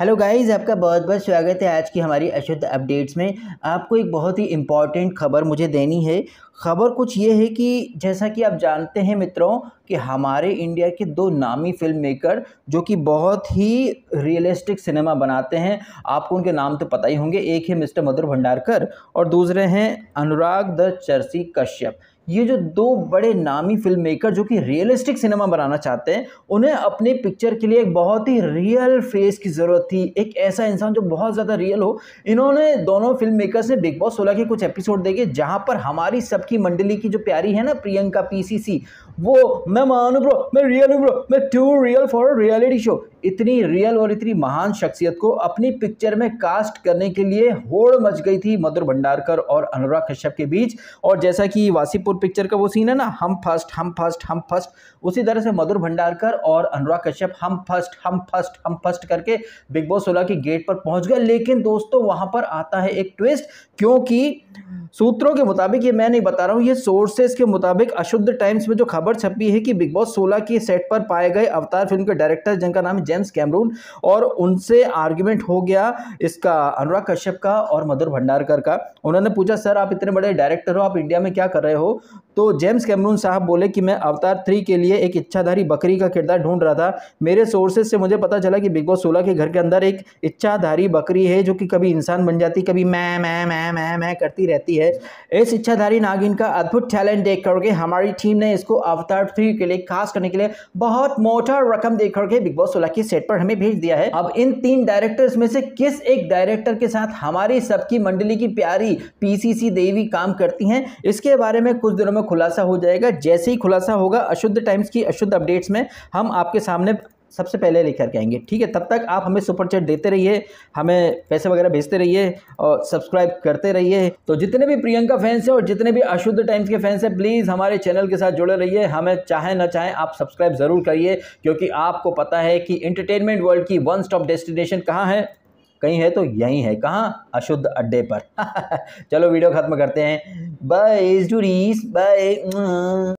hello guys आपका बहुत बहुत स्वागत है आज की हमारी अशुद्ध अपडेट्स में आपको एक बहुत ही इम्पॉर्टेंट खबर मुझे देनी है खबर कुछ ये है कि जैसा कि आप जानते हैं मित्रों कि हमारे इंडिया के दो नामी फिल्म मेकर जो कि बहुत ही रियलिस्टिक सिनेमा बनाते हैं आपको उनके नाम तो पता ही होंगे एक है मिस्टर मधुर भंडारकर और दूसरे हैं अनुराग द चर्सी कश्यप ये जो दो बड़े नामी फिल्म मेकर जो कि रियलिस्टिक सिनेमा बनाना चाहते हैं उन्हें अपने पिक्चर के लिए एक बहुत ही रियल फेस की ज़रूरत थी एक ऐसा इंसान जो बहुत ज़्यादा रियल हो इन्होंने दोनों फिल्म मेकर से बिग बॉस सोलह के कुछ एपिसोड देखे जहाँ पर हमारी सबकी मंडली की जो प्यारी है ना प्रियंका पी वो मैं मानू ब्रो मैं रियल हूँ ब्रो मैं too real for reality show इतनी रियल और इतनी महान शख्सियत को अपनी पिक्चर में कास्ट करने के लिए होड़ मच गई थी मधुर भंडारकर और अनुराग कश्यप के बीच और जैसा कि वासीपुर पिक्चर का वो सीन है ना हम फर्स्ट हम फर्स्ट हम फर्स्ट उसी तरह से मधुर भंडारकर और अनुराग कश्यप हम फर्स्ट हम फर्स्ट हम फर्स्ट करके बिग बॉस सोलह के गेट पर पहुंच गए लेकिन दोस्तों वहां पर आता है एक ट्विस्ट क्योंकि सूत्रों के मुताबिक ये मैं नहीं बता रहा हूँ ये सोर्सेज के मुताबिक अशुद्ध टाइम्स में जो खबर छपी है कि बिग बॉस 16 के सेट पर पाए गए अवतार फिल्म के डायरेक्टर जिनका नाम है जेम्स कैमरून और उनसे आर्ग्यूमेंट हो गया इसका अनुराग कश्यप का और मधुर भंडारकर का उन्होंने पूछा सर आप इतने बड़े डायरेक्टर हो आप इंडिया में क्या कर रहे हो तो जेम्स कैमरून साहब बोले कि मैं अवतार थ्री के लिए एक इच्छाधारी बकरी का किरदार ढूंढ रहा था मेरे सोर्सेज से मुझे पता चला कि बिग बॉस सोलह के घर के अंदर एक इच्छाधारी बकरी है जो कि कभी इंसान बन जाती कभी मैं मैं मैं मैं मैं करती रहती है इस इच्छाधारी नागिन का अद्भुत टैलेंट देख करके हमारी टीम ने इसको अवतार थ्री के लिए खास करने के लिए बहुत मोटा रकम देख करके बिग बॉस सोलह के सेट पर हमें भेज दिया है अब इन तीन डायरेक्टर्स में से किस एक डायरेक्टर के साथ हमारी सबकी मंडली की प्यारी पीसीसी देवी काम करती हैं इसके बारे में कुछ दिनों में खुलासा हो जाएगा जैसे ही खुलासा होगा अशुद्ध टाइम्स की अशुद्ध अपडेट्स में हम आपके सामने सबसे पहले लेकर के आएंगे ठीक है तब तक आप हमें सुपर चैट देते रहिए हमें पैसे वगैरह भेजते रहिए और सब्सक्राइब करते रहिए तो जितने भी प्रियंका फैंस हैं और जितने भी अशुद्ध टाइम्स के फैंस हैं प्लीज़ हमारे चैनल के साथ जुड़े रहिए हमें चाहे ना चाहे आप सब्सक्राइब ज़रूर करिए क्योंकि आपको पता है कि इंटरटेनमेंट वर्ल्ड की वन स्टॉप डेस्टिनेशन कहाँ है कहीं है तो यहीं है कहाँ अशुद्ध अड्डे पर चलो वीडियो ख़त्म करते हैं बाय बाय